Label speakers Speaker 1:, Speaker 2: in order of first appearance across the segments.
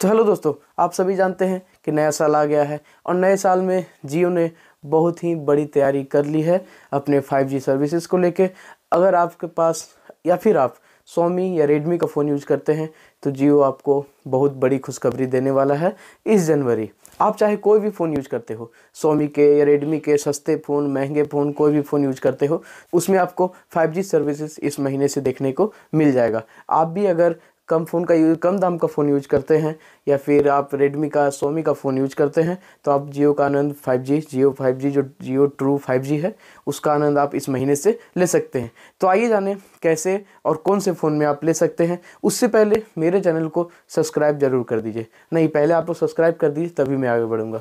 Speaker 1: तो हेलो दोस्तों आप सभी जानते हैं कि नया साल आ गया है और नए साल में जियो ने बहुत ही बड़ी तैयारी कर ली है अपने 5G सर्विसेज को लेके अगर आपके पास या फिर आप सोमी या रेडमी का फ़ोन यूज करते हैं तो जियो आपको बहुत बड़ी खुशखबरी देने वाला है इस जनवरी आप चाहे कोई भी फ़ोन यूज करते हो सोमी के या रेडमी के सस्ते फ़ोन महंगे फ़ोन कोई भी फ़ोन यूज करते हो उसमें आपको 5G सर्विसेज इस महीने से देखने को मिल जाएगा आप भी अगर कम फ़ोन का यूज कम दाम का फ़ोन यूज करते हैं या फिर आप रेडमी का सोमी का फ़ोन यूज करते हैं तो आप जियो का आनंद 5G जियो 5G जो जियो ट्रू 5G है उसका आनंद आप इस महीने से ले सकते हैं तो आइए जानें कैसे और कौन से फ़ोन में आप ले सकते हैं उससे पहले मेरे चैनल को सब्सक्राइब ज़रूर कर दीजिए नहीं पहले आप लोग सब्सक्राइब कर दीजिए तभी मैं आगे बढ़ूँगा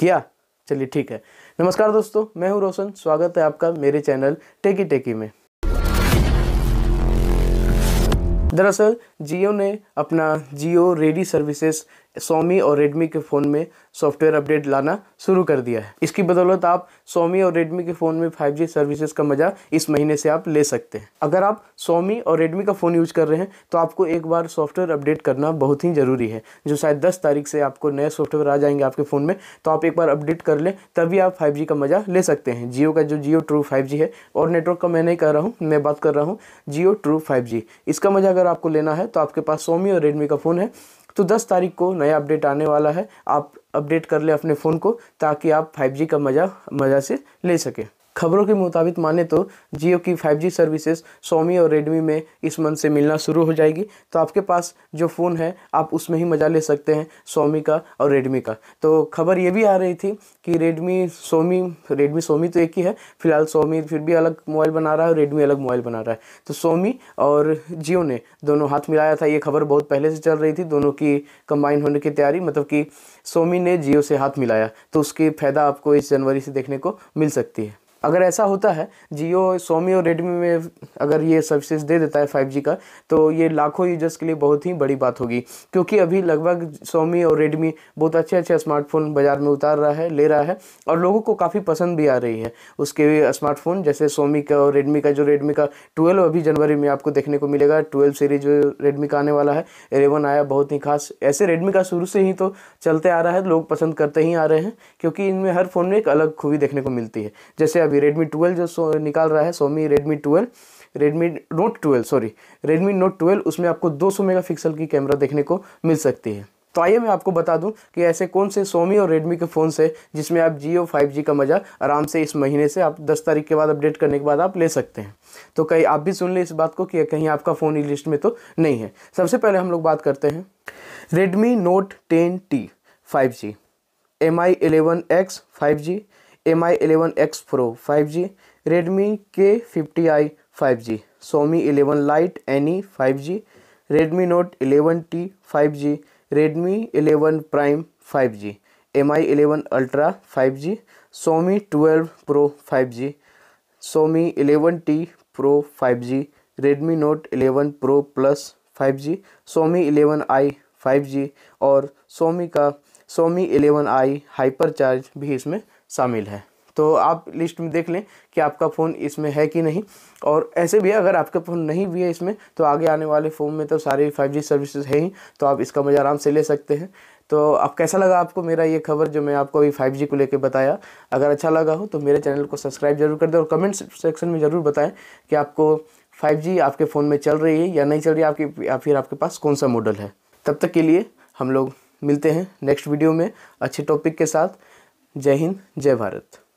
Speaker 1: किया चलिए ठीक है नमस्कार दोस्तों मैं हूँ रोशन स्वागत है आपका मेरे चैनल टेकी टेकी में दरअसल जियो ने अपना जियो रेडी सर्विसेज सोमी और रेडमी के फ़ोन में सॉफ्टवेयर अपडेट लाना शुरू कर दिया है इसकी बदौलत आप सोमी और रेडमी के फ़ोन में 5G सर्विसेज का मज़ा इस महीने से आप ले सकते हैं अगर आप सोमी और रेडमी का फ़ोन यूज कर रहे हैं तो आपको एक बार सॉफ्टवेयर अपडेट करना बहुत ही ज़रूरी है जो शायद दस तारीख से आपको नए सॉफ्टवेयर आ जाएंगे आपके फ़ोन में तो आप एक बार अपडेट कर लें तभी आप फाइव का मज़ा ले सकते हैं जियो का जो जियो ट्रू फाइव है और नेटवर्क का मैं नहीं कह रहा हूँ मैं बात कर रहा हूँ जियो ट्रू फाइव इसका मज़ा अगर आपको लेना है तो आपके पास सोमी और रेडमी का फ़ोन है तो 10 तारीख को नया अपडेट आने वाला है आप अपडेट कर ले अपने फ़ोन को ताकि आप 5G का मज़ा मज़ा से ले सकें खबरों के मुताबिक माने तो जियो की 5G सर्विसेज सोमी और रेडमी में इस मंथ से मिलना शुरू हो जाएगी तो आपके पास जो फ़ोन है आप उसमें ही मज़ा ले सकते हैं सोमी का और रेडमी का तो खबर ये भी आ रही थी कि रेडमी सोमी रेडमी सोमी तो एक ही है फिलहाल सोमी फिर भी अलग मोबाइल बना रहा है और रेडमी अलग मोबाइल बना रहा है तो सोमी और जियो ने दोनों हाथ मिलाया था ये खबर बहुत पहले से चल रही थी दोनों की कंबाइन होने की तैयारी मतलब कि सोमी ने जियो से हाथ मिलाया तो उसकी फ़ायदा आपको इस जनवरी से देखने को मिल सकती है अगर ऐसा होता है जियो सोमी और रेडमी में अगर ये सर्विसेज दे देता है फाइव का तो ये लाखों यूजर्स के लिए बहुत ही बड़ी बात होगी क्योंकि अभी लगभग सोमी और रेडमी बहुत अच्छे अच्छे स्मार्टफोन बाज़ार में उतार रहा है ले रहा है और लोगों को काफ़ी पसंद भी आ रही है उसके स्मार्टफोन जैसे सोमी का और रेडमी का जो रेडमी का ट्वेल्व अभी जनवरी में आपको देखने को मिलेगा ट्वेल्व सीरीज रेडमी का आने वाला है एलेवन आया बहुत ही खास ऐसे रेडमी का शुरू से ही तो चलते आ रहा है लोग पसंद करते ही आ रहे हैं क्योंकि इनमें हर फ़ोन में एक अलग खूबी देखने को मिलती है जैसे अभी अभी रेडमी ट्वेल्व जो निकाल रहा है Xiaomi Redmi twelve Redmi note twelve sorry Redmi note twelve उसमें आपको 200 मेगापिक्सल की कैमरा देखने को मिल सकती है तो आइए मैं आपको बता दूं कि ऐसे कौन से सोमी और रेडमी के फ़ोन से जिसमें आप जियो 5G का मज़ा आराम से इस महीने से आप 10 तारीख के बाद अपडेट करने के बाद आप ले सकते हैं तो कहीं आप भी सुन लें इस बात को कि कहीं आपका फ़ोन इस लिस्ट में तो नहीं है सबसे पहले हम लोग बात करते हैं Redmi note ten T five G M I eleven X five G M I eleven X pro five G Redmi K fifty I five G Xiaomi eleven lite NE five G Redmi note eleven T five G Redmi eleven prime five G M I eleven ultra five G Xiaomi twelve pro five G Xiaomi eleven T pro five G Redmi note eleven pro plus five G Xiaomi eleven I five G और Xiaomi का Xiaomi eleven I hyper charge भी इसमें शामिल है तो आप list में देख लें कि आपका फ़ोन इसमें है कि नहीं और ऐसे भी अगर आपका फ़ोन नहीं भी है इसमें तो आगे आने वाले फ़ोन में तो सारे 5G सर्विसेज हैं ही तो आप इसका मज़ा आराम से ले सकते हैं तो अब कैसा लगा आपको मेरा ये खबर जो मैं आपको अभी 5G को लेकर बताया अगर अच्छा लगा हो तो मेरे चैनल को सब्सक्राइब जरूर कर दें और कमेंट सेक्शन में ज़रूर बताएँ कि आपको फाइव आपके फ़ोन में चल रही है या नहीं चल रही है आपकी या फिर आपके पास कौन सा मॉडल है तब तक के लिए हम लोग मिलते हैं नेक्स्ट वीडियो में अच्छे टॉपिक के साथ जय हिंद जय भारत